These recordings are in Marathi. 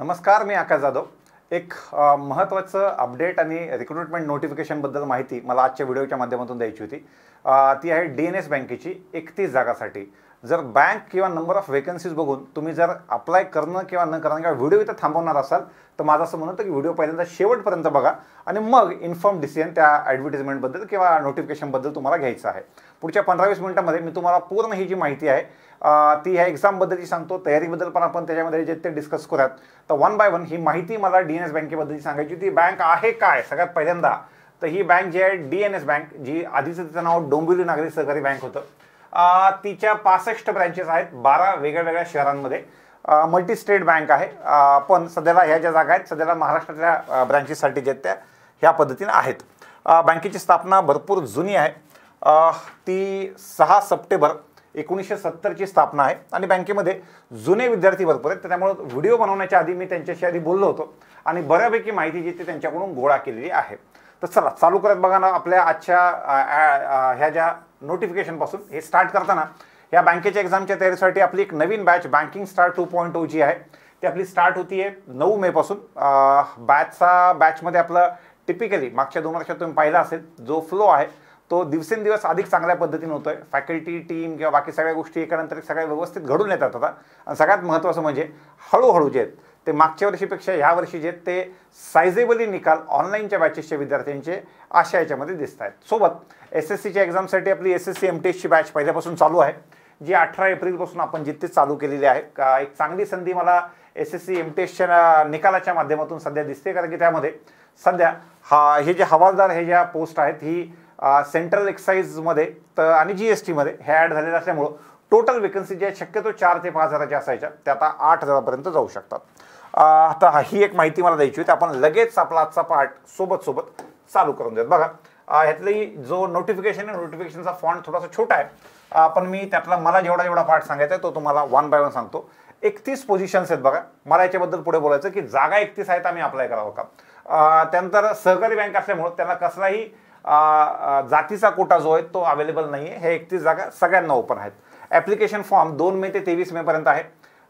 नमस्कार मी आकाश जाधव एक महत्त्वाचं अपडेट आणि रिक्रुटमेंट नोटिफिकेशनबद्दल माहिती मला आजच्या व्हिडिओच्या माध्यमातून द्यायची होती ती आहे डी एन एस बँकेची एकतीस जागासाठी जर बँक किंवा नंबर ऑफ वेकन्सीज बघून तुम्ही जर अप्लाय करणं किंवा न करणं किंवा व्हिडिओ इथं थांबवणार असाल तर माझं असं म्हणतं की व्हिडिओ पहिल्यांदा शेवटपर्यंत बघा आणि मग इन्फॉर्म डिसिजन त्या ॲडव्हर्टिजमेंटबद्दल किंवा नोटिफिकेशनबद्दल तुम्हाला घ्यायचं आहे पुढच्या पंधरावीस वीस मिनटामध्ये मी तुम्हाला पूर्ण ही जी माहिती आहे ती ह्या एक्झामबद्दलची सांगतो तयारीबद्दल पण आपण त्याच्यामध्ये जे ते डिस्कस करूयात तर वन बाय वन ही माहिती मला डी एन एस बँकेबद्दलची सांगायची ती बँक आहे काय सगळ्यात पहिल्यांदा तर ही बँक जी आहे डी एन एस बँक जी आधीचं तिचं नाव डोंबिवली नागरी सहकारी बँक होतं तिच्या पासष्ट ब्रँचेस आहेत बारा वेगळ्या शहरांमध्ये मल्टी स्टेट बँक आहे पण सध्याला ह्या ज्या जागा आहेत सध्याला महाराष्ट्रातल्या ब्रँचेससाठी ज्या त्या ह्या पद्धतीनं आहेत बँकेची स्थापना भरपूर जुनी आहे ती सहा सप्टेंबर एकोणीसशे सत्तरची स्थापना आहे आणि बँकेमध्ये जुने विद्यार्थी भरपूर आहेत त्यामुळं व्हिडिओ बनवण्याच्या आधी मी त्यांच्याशी आधी बोललो होतो आणि बऱ्यापैकी माहिती जी ती त्यांच्याकडून गोळा केलेली आहे तर चला चालू करत बघा ना आपल्या आजच्या ह्या ज्या नोटिफिकेशनपासून हे स्टार्ट करताना या बँकेच्या एक्झामच्या तयारीसाठी आपली एक नवीन batch banking star two point O जी आहे ती आपली स्टार्ट होती आहे नऊ मेपासून बॅचचा बॅचमध्ये आपलं टिपिकली मागच्या दोन वर्षात तुम्ही पाहिला असेल जो फ्लो आहे तो दिवसेंदिवस अधिक चांगल्या पद्धतीने होतो आहे फॅकल्टी टीम किंवा बाकी सगळ्या गोष्टी एकानंतर सगळ्या व्यवस्थित घडून येतात आता आणि सगळ्यात महत्त्वाचं म्हणजे हळूहळू जे आहेत ते मागच्या वर्षीपेक्षा ह्या वर्षी जे ते सायझेबली निकाल ऑनलाईनच्या बॅचेसच्या विद्यार्थ्यांचे अशा याच्यामध्ये दिसत आहेत सोबत एस एस सीच्या एक्झामसाठी आपली S S C M T batch पहिल्यापासून चालू आहे जी अठरा एप्रिलपासून आपण जिथे चालू केलेली आहे का एक चांगली संधी मला S S C M T एसच्या निकालाच्या माध्यमातून सध्या दिसते कारण की त्यामध्ये सध्या हा हे जे हवालदार हे ज्या पोस्ट आहेत ही सेंट्रल एक्साईजमध्ये तर आणि जी एस टीमध्ये हे ॲड झालेलं असल्यामुळं टोटल वेकन्सी ज्या शक्यतो चार ते पाच हजाराच्या असायच्या त्या आता आठ हजारापर्यंत जाऊ शकतात आता ही एक माहिती मला द्यायची होती आपण लगेच आपला आजचा पार्ट सोबत सोबत चालू करून देत बघा ह्यातली जो नोटिफिकेशन आहे नोटिफिकेशनचा फॉन्ट थोडासा छोटा आहे पण मी त्यातला मला जेवढा जेवढा पार्ट सांगायचा आहे तो तुम्हाला वन बाय वन सांगतो एकतीस पोझिशन्स आहेत बघा मला याच्याबद्दल पुढे बोलायचं की जागा एकतीस आहेत आम्ही अप्लाय करावं का त्यानंतर सहकारी बँक असल्यामुळं त्यांना कसलाही जातीचा कोटा जो आहे तो अवेलेबल नाही आहे हे एकतीस जागा सगळ्यांना ओपन आहेत ॲप्लिकेशन फॉर्म दोन मे ते तेवीस मेपर्यंत आहे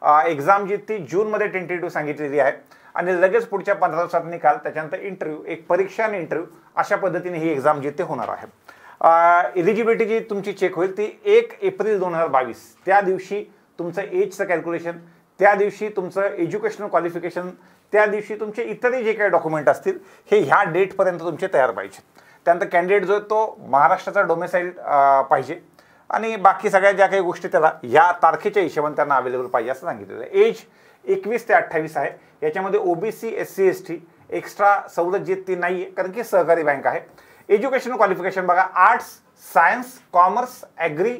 एक्झाम जी ती जूनमध्ये टेंटेटिव्ह सांगितलेली आहे आणि लगेच पुढच्या पंधरा दिवसात निकाल त्याच्यानंतर इंटरव्ह्यू एक परीक्षा आणि इंटरव्ह्यू अशा पद्धतीने ही एक्झाम जी ते होणार आहे एलिजिबिलिटी जी तुमची चेक होईल ती एक एप्रिल दोन हजार बावीस त्या दिवशी तुमचं एजचं कॅल्क्युलेशन त्या दिवशी तुमचं एज्युकेशनल क्वालिफिकेशन त्या दिवशी तुमचे इतरही जे काही डॉक्युमेंट असतील हे ह्या डेटपर्यंत तुमचे तयार पाहिजे त्यानंतर कॅन्डिडेट जो आहे तो महाराष्ट्राचा डोमेसाईल पाहिजे आणि बाकी सगळ्या ज्या काही गोष्टी त्याला या तारखेच्या हिशोबाने त्यांना अवेलेबल पाहिजे असं सांगितलं आहे एज एकवीस ते अठ्ठावीस आहे याच्यामध्ये OBC S C S T extra सवलत जी ती नाही आहे कारण की सहकारी बँक आहे एज्युकेशन क्वालिफिकेशन बघा arts science commerce agri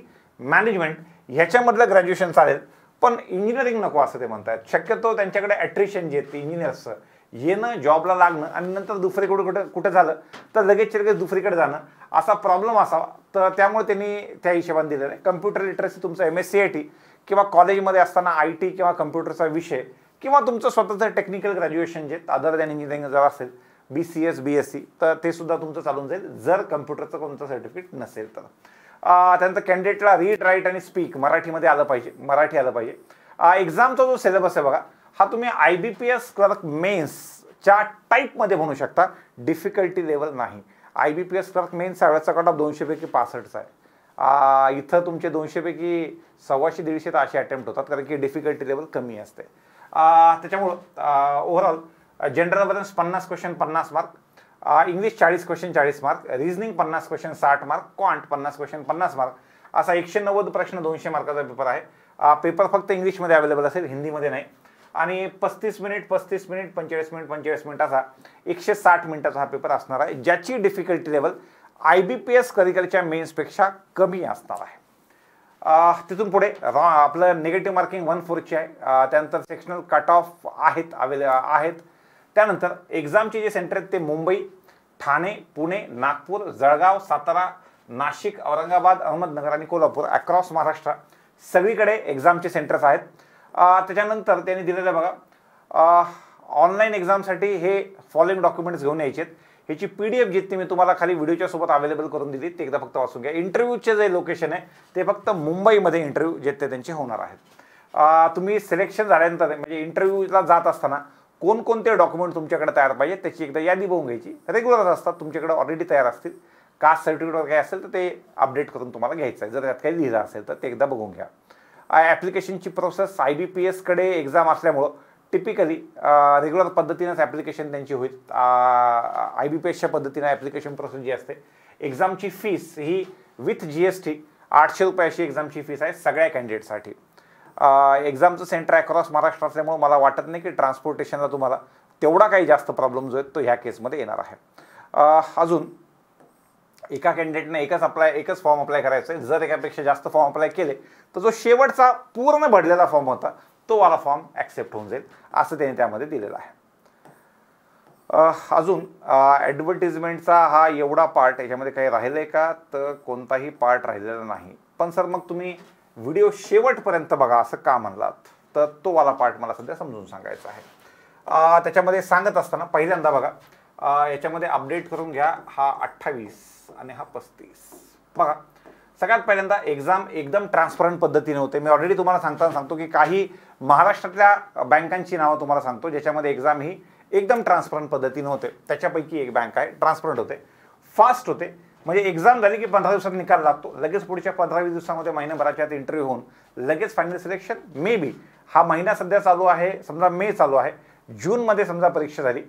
management ह्याच्यामधलं ग्रॅज्युएशन चालेल पण इंजिनिअरिंग नको असं ते म्हणतात शक्यतो त्यांच्याकडे ॲट्रिशन जे आहेत ते इंजिनियर्सचं येणं जॉबला लागणं आणि नंतर दुसरीकडे कुठं कुठं झालं तर लगेच लगेच दुसरीकडे जाणं असा प्रॉब्लेम असावा तर त्यामुळे त्यांनी त्या हिशोबाने दिलेलं आहे कम्प्युटर लिटरसी तुमचं M S C I T किंवा कॉलेजमध्ये असताना आय टी किंवा कम्प्युटरचा विषय किंवा तुमचं स्वतःचं टेक्निकल ग्रॅज्युएशन जे अदर दॅन इंजिनिअरिंग जर असेल B C S B S C तर ते सुद्धा तुमचं चालून जाईल जर कम्प्युटरचं कोणतं सर्टिफिकेट नसेल तर त्यानंतर कॅन्डिडेटला रीड राईट आणि स्पीक मराठीमध्ये आलं पाहिजे मराठी आलं पाहिजे एक्झामचा जो सिलेबस आहे बघा हा तुम्ही I B P S clerk मेन्सच्या टाईपमध्ये म्हणू शकता डिफिकल्टी लेवल नाही I B P S clerk mains वेळेचा कट ऑफ दोनशेपैकी पासष्टचा आहे इथं तुमचे दोनशेपैकी सव्वाशे दीडशे तर असे अटेम्प्ट होतात कारण की डिफिकल्टी लेवल कमी असते त्याच्यामुळं ओव्हरऑल जनरल बॅलन्स पन्नास क्वेश्चन पन्नास मार्क इंग्लिश चाळीस क्वेश्चन चाळीस मार्क रिजनिंग पन्नास क्वेश्चन साठ मार्क क्वांट पन्नास क्वेश्चन पन्नास मार्क असा एकशे नव्वद प्रश्न दोनशे मार्काचा पेपर आहे पेपर फक्त इंग्लिशमध्ये अवेलेबल असेल हिंदीमध्ये नाही आणि पस्तीस मिनिट पस्तीस मिनिट पंचेचाळीस मिनिट पंचेचाळीस मिनिटाचा एकशे साठ मिनिटाचा हा पेपर असणार आहे ज्याची difficulty level I B P S कधीकधीच्या मेन्सपेक्षा कमी असणार आहे तिथून पुढे रॉ आपलं निगेटिव्ह मार्किंग वन फोरची आहे त्यानंतर सेक्शनल कट ऑफ आहेत अवेले आहेत त्यानंतर एक्झामचे जे सेंटर आहेत ते मुंबई ठाणे पुणे नागपूर जळगाव सातारा नाशिक औरंगाबाद अहमदनगर आणि कोल्हापूर अक्रॉस महाराष्ट्र सगळीकडे एक्झामचे सेंटर्स आहेत त्याच्यानंतर त्यांनी दिलेलं बघा ऑनलाईन एक्झामसाठी हे फॉलोइंग डॉक्युमेंट्स घेऊन यायचे ह्याची पी डी एफ मी तुम्हाला खाली व्हिडिओच्या सोबत अवेलेबल करून दिली ते एकदा फक्त वाचून घ्या इंटरव्ह्यूचे जे लोकेशन आहे ते फक्त मुंबईमध्ये इंटरव्ह्यू जे ते त्यांचे होणार आहेत तुम्ही सिलेक्शन झाल्यानंतर म्हणजे इंटरव्ह्यूला जात असताना कोणकोणते डॉक्युमेंट तुमच्याकडे तयार पाहिजे त्याची एकदा यादी बघून घ्यायची रेग्युलर असतात तुमच्याकडे ऑलरेडी तयार असतील कास्ट सर्टिफिकेट वगैरे असेल तर ते अपडेट करून तुम्हाला घ्यायचं आहे जर त्यात काही लिहिलं असेल तर ते एकदा बघून घ्या ॲप्लिकेशनची प्रोसेस आय बी पी एसकडे एक्झाम असल्यामुळं टिपिकली रेग्युलर पद्धतीनंच ॲप्लिकेशन त्यांची होईल आय बी पी एसच्या पद्धतीनं ॲप्लिकेशन प्रोसेस जी असते एक्झामची फीस ही विथ जी एस टी आठशे रुपयाची एक्झामची फीस आहे सगळ्या कॅन्डिडेटसाठी एक्झामचं सेंटर अक्रॉस महाराष्ट्र असल्यामुळं मला वाटत नाही की ट्रान्सपोर्टेशनला तुम्हाला तेवढा काही जास्त प्रॉब्लेम जो आहे तो ह्या केसमध्ये येणार आहे अजून एका कॅन्डिडेटने एकच अप्लाय एकच फॉर्म अप्लाय करायचा आहे जर एकापेक्षा जास्त फॉर्म अप्लाय केले तर जो शेवटचा पूर्ण भरलेला फॉर्म होता तो वाला फॉर्म ॲक्सेप्ट होऊन जाईल असं त्याने त्यामध्ये दिलेलं आहे अजून ॲडव्हर्टिजमेंटचा हा एवढा पार्ट याच्यामध्ये काही राहिलं आहे का तर कोणताही पार्ट राहिलेला नाही पण सर मग तुम्ही व्हिडिओ शेवटपर्यंत बघा असं का म्हणलात तर तो वाला पार्ट मला सध्या समजून सांगायचा आहे त्याच्यामध्ये सांगत असताना पहिल्यांदा बघा याच्यामध्ये अपडेट करून घ्या हा अठ्ठावीस आणि हा पस्तीस बघा सगळ्यात पहिल्यांदा एक्झाम एकदम ट्रान्सपरंट पद्धतीने होते मी ऑलरेडी तुम्हाला सांगताना सांगतो की काही महाराष्ट्रातल्या बँकांची नावं तुम्हाला सांगतो ज्याच्यामध्ये एक्झाम ही एकदम ट्रान्सपरंट पद्धतीने होते त्याच्यापैकी एक बँक आहे ट्रान्सपरंट होते फास्ट होते म्हणजे एक्झाम झाली की पंधरा दिवसात निकाल लागतो लगेच पुढच्या पंधरा वीस दिवसामध्ये महिन्याभराच्या आत इंटरव्ह्यू होऊन लगेच फायनल सिलेक्शन मे बी हा महिना सध्या चालू आहे समजा मे चालू आहे जूनमध्ये समजा परीक्षा झाली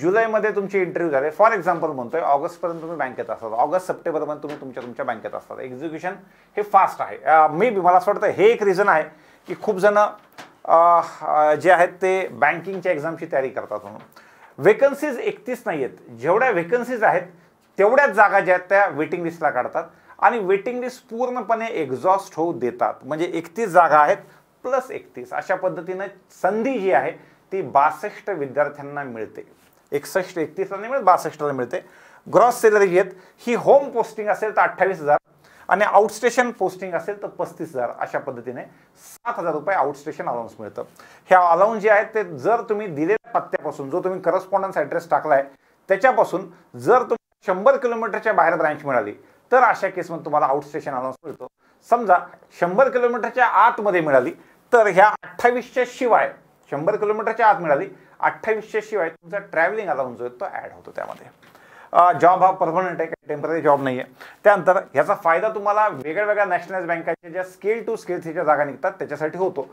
जुलैमध्ये तुमचे इंटरव्ह्यू झाले फॉर एक्झाम्पल म्हणतोय ऑगस्टपर्यंत तुम्ही बँकेत असतात ऑगस्ट सप्टेंबरपर्यंत तुम्ही तुमच्या तुमच्या बँकेत असतात एक्झिक्युशन हे फास्ट आहे मे मला असं वाटतं हे एक रिझन आहे की खूप जण जे आहेत ते बँकिंगच्या एक्झामची तयारी करतात म्हणून वेकन्सीज एकतीस नाही आहेत जेवढ्या वेकन्सीज आहेत तेवढ्याच जागा ज्या आहेत त्या वेटिंग लिस्टला काढतात आणि वेटिंग लिस्ट पूर्णपणे एक्झॉस्ट होऊ देतात म्हणजे एकतीस जागा आहेत प्लस एकतीस अशा पद्धतीनं संधी जी आहे ती बासष्ट विद्यार्थ्यांना मिळते एकसष्ट एकतीसला नाही मिळत बासष्टला मिळते ग्रॉस सॅलरी घेत ही होम पोस्टिंग असेल तर अठ्ठावीस हजार आणि आउटस्टेशन पोस्टिंग असेल तर पस्तीस हजार अशा पद्धतीने सात हजार रुपये आउटस्टेशन अलाउन्स मिळतं हे अलाउन्स जे आहेत ते जर तुम्ही दिलेल्या पत्त्यापासून जो तुम्ही करस्पॉन्डन्स ॲड्रेस टाकला आहे त्याच्यापासून जर तुम्ही शंभर किलोमीटरच्या बाहेर ब्रँच मिळाली तर अशा केसमध्ये तुम्हाला आउटस्टेशन अलाउन्स मिळतो समजा शंभर किलोमीटरच्या आतमध्ये मिळाली तर ह्या अठ्ठावीसच्या शिवाय शंभर किलोमीटरच्या आत मिळाली अठ्ठावीसशे शिवाय तुमचा ट्रॅव्हलिंग अलाउन्स जो तो ॲड होतो त्यामध्ये जॉब हा परमनंट आहे टेम्पररी जॉब नाही आहे त्यानंतर ह्याचा फायदा तुम्हाला वेगळ्या वेगळ्या नॅशनलाइज बँकांच्या ज्या स्किल टू स्किल्स ह्याच्या जागा निघतात त्याच्यासाठी होतो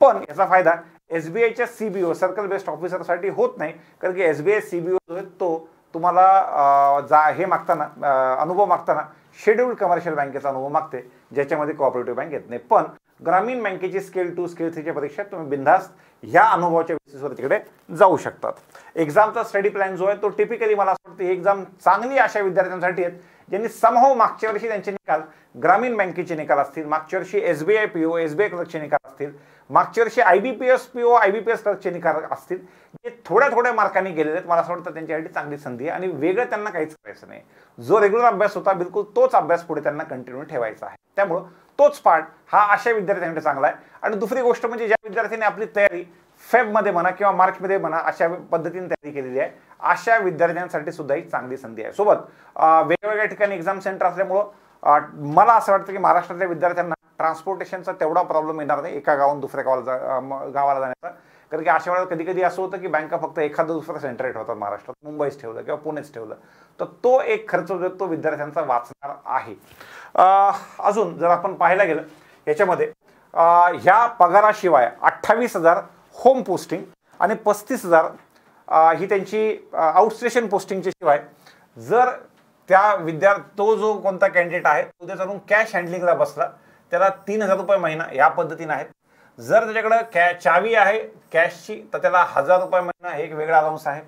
पण याचा फायदा एस बी आयच्या C B O circle best ऑफिसरसाठी होत नाही कारण की S B I C B O जो आहे तो तुम्हाला जा हे मागताना अनुभव मागताना शेड्युल्ड कमर्शियल बँकेचा अनुभव मागते ज्याच्यामध्ये कॉपरेटिव्ह बँक येत नाही पण ग्रामीण बँकेची स्केल टू स्केल थ्रीच्या परीक्षेत तुम्ही बिंदास्त ह्या अनुभवाच्या बेसिसवर तिकडे जाऊ शकतात एक्झामचा स्टडी प्लॅन जो आहे तो टिपिकली मला असं वाटतं एक्झाम चांगली अशा विद्यार्थ्यांसाठी आहेत ज्यांनी समहो मागच्या वर्षी त्यांचे निकाल ग्रामीण बँकेचे निकाल असतील मागच्या वर्षी S B I P O S B I क्लर्कचे निकाल असतील मागच्या वर्षी I B P S P O I B P S क्लर्कचे निकाल असतील जे थोड्या थोड्या मार्कांनी गेलेले आहेत मला असं वाटतं त्यांच्यासाठी चांगली संधी आहे आणि वेगळं त्यांना काहीच करायचं नाही जो रेग्युलर अभ्यास होता बिलकुल तोच अभ्यास पुढे त्यांना कंटिन्यू ठेवायचा आहे त्यामुळं तोच पार्ट हा अशा विद्यार्थ्यांसाठी चांगला आहे आणि दुसरी गोष्ट म्हणजे ज्या विद्यार्थ्यांनी आपली तयारी फेबमध्ये म्हणा किंवा मार्चमध्ये म्हणा अशा पद्धतीने तयारी केलेली आहे अशा विद्यार्थ्यांसाठी सुद्धा ही चांगली संधी आहे सोबत वेगवेगळ्या ठिकाणी एक्झाम सेंटर असल्यामुळं मला असं वाटतं की महाराष्ट्रातल्या विद्यार्थ्यांना ट्रान्सपोर्टेशनचा तेवढा प्रॉब्लेम येणार नाही एका गावून दुसऱ्या गावाला गावाला जाण्याचा कारण की अशा वेळेला कधी कधी असं होतं की बँका फक्त एखादं दुसरं सेंटरेट होता महाराष्ट्रात मुंबईच ठेवलं किंवा पुणेच ठेवलं तर तो एक खर्च जो तो विद्यार्थ्यांचा वाचणार आहे अजून जर आपण पाहायला गेलं याच्यामध्ये ह्या पगाराशिवाय अठ्ठावीस हजार होम पोस्टिंग आणि पस्तीस हजार ही त्यांची आउटस्टेशन पोस्टिंगच्या शिवाय जर त्या विद्यार्थी तो जो कोणता कॅन्डिडेट आहे तो त्याच्यातून कॅश हँडलिंगला बसला त्याला तीन हजार रुपये महिना या पद्धतीने आहेत जर त्याच्याकडं कॅ चावी आहे कॅशची तर त्याला हजार रुपये महिना हे एक वेगळा अलाउन्स आहे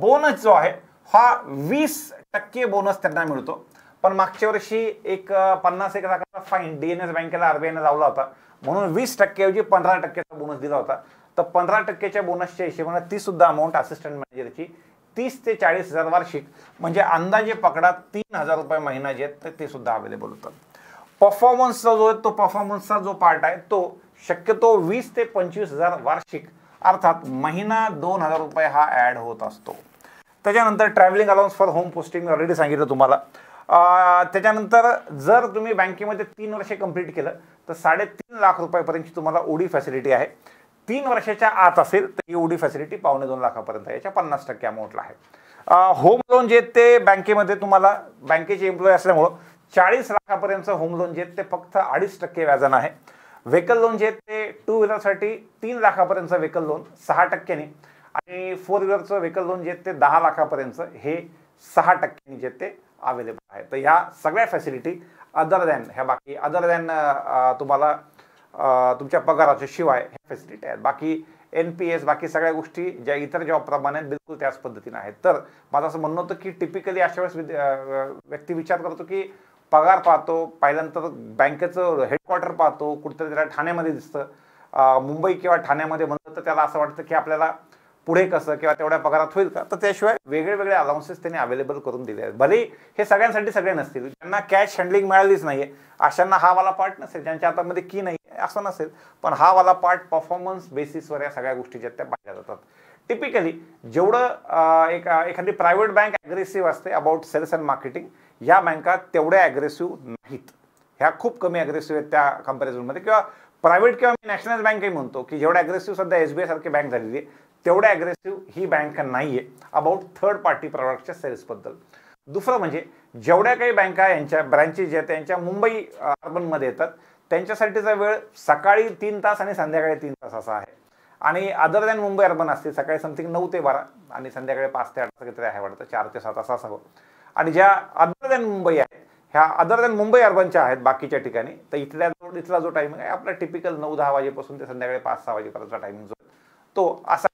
बोनस जो आहे हा वीस टक्के बोनस त्यांना मिळतो पण मागच्या वर्षी एक पन्नास एक लाखाचा फाईन डी एन एस बँकेला आयने लावला होता म्हणून वीस टक्केऐवजी पंधरा टक्केचा बोनस दिला होता तर पंधरा टक्केच्या बोनसच्या हिशोबाने ती सुद्धा अमाऊंट असिस्टंट मॅनेजरची तीस ते चाळीस हजार वार्षिक म्हणजे अंदाजे पकडा तीन हजार रुपये महिना जे आहेत ते सुद्धा अवेलेबल होतं परफॉर्मन्सचा जो आहे तो परफॉर्मन्सचा जो पार्ट आहे तो शक्यतो वीस ते पंचवीस हजार वार्षिक अर्थात महिना दोन हजार रुपये हा ॲड होत असतो त्याच्यानंतर travelling allowance for home posting already सांगितलं तुम्हाला त्याच्यानंतर जर तुम्ही बँकेमध्ये तीन वर्षे कंप्लीट केलं तर साडेतीन लाख रुपयापर्यंतची तुम्हाला ओडी फॅसिलिटी आहे तीन वर्षाच्या आत असेल तर ही ओडी फॅसिलिटी पावणे दोन लाखापर्यंत याच्या पन्नास टक्के अमाऊंटला आहे होम लोन जे ते बँकेमध्ये तुम्हाला बँकेचे एम्प्लॉय असल्यामुळं चाळीस लाखापर्यंत होम लोन जे ते फक्त अडीच टक्के व्याजानं आहे व्हेकल लोन जे ते टू व्हीलरसाठी तीन लाखापर्यंतचं व्हेकल लोन सहा टक्क्यांनी आणि फोर व्हीलरचं व्हेकल लोन जे ते दहा लाखापर्यंत हे सहा टक्क्यांनी जे ते अवेलेबल आहे तर ह्या सगळ्या फॅसिलिटी अदर दॅन ह्या बाकी अदर दॅन तुम्हाला तुमच्या पगाराच्या शिवाय ह्या फॅसिलिटी आहेत बाकी एन पी एस बाकी सगळ्या गोष्टी ज्या इतर जॉबप्रमाणे बिलकुल त्याच पद्धतीने आहेत तर माझं असं म्हणणं होतं की टिपिकली अशा वेळेस व्यक्ती विचार करतो की पगार पाहतो पाहिल्यानंतर बँकेचं हेडक्वार्टर पाहतो कुठेतरी त्याला ठाण्यामध्ये दिसतं मुंबई किंवा ठाण्यामध्ये म्हणलं तर त्याला असं वाटतं की आपल्याला पुढे कसं किंवा तेवढ्या पगारात होईल का तर त्याशिवाय वेगळे वेगळे अलाउन्सेस त्यांनी अवेलेबल करून दिले आहेत भले हे सगळ्यांसाठी सगळे नसतील ज्यांना कॅश हँडलिंग मिळालीच नाही आहे अशांना हा वाला पार्ट नसेल ज्यांच्या हातामध्ये की नाही असं नसेल पण हा वाला पार्ट परफॉर्मन्स बेसिसवर या सगळ्या गोष्टी ज्या त्या पाहिल्या जातात टिपिकली जेवढं एक एखादी प्रायव्हेट बँक ॲग्रेसिव्ह असते अबाउट सेल्स अँड मार्केटिंग ह्या बँका तेवढ्या ॲग्रेसिव्ह नाहीत ह्या खूप कमी ॲग्रेसिव्ह आहेत त्या कंपॅरिझनमध्ये किंवा प्रायव्हेट किंवा मी नॅशनल बँकही म्हणतो की जेवढ्या अग्रेसिव्ह सध्या एस बी बँक झालेली आहे तेवढ्या ॲग्रेसिव्ह ही बँक नाही आहे अबाउट थर्ड पार्टी प्रॉडक्टच्या सेल्सबद्दल दुसरं म्हणजे जेवढ्या काही बँका यांच्या ब्रँचेस ज्या आहेत त्यांच्या मुंबई अर्बनमध्ये येतात त्यांच्यासाठीचा वेळ सकाळी तीन तास आणि संध्याकाळी तीन तास असा आहे आणि अदर दॅन मुंबई अर्बन असते सकाळी समथिंग नऊ ते बारा आणि संध्याकाळी पाच ते आठ काहीतरी आहे वाटतं चार ते सात असं असावं आणि ज्या अदर दॅन मुंबई आहेत ह्या अदर दॅन मुंबई अर्बनच्या आहेत बाकीच्या ठिकाणी तर इथल्या इथला जो टायमिंग आहे आपला टिपिकल नऊ दहा वाजेपासून ते संध्याकाळी पाच सहा वाजेपर्यंतचा टायमिंग जो तो असा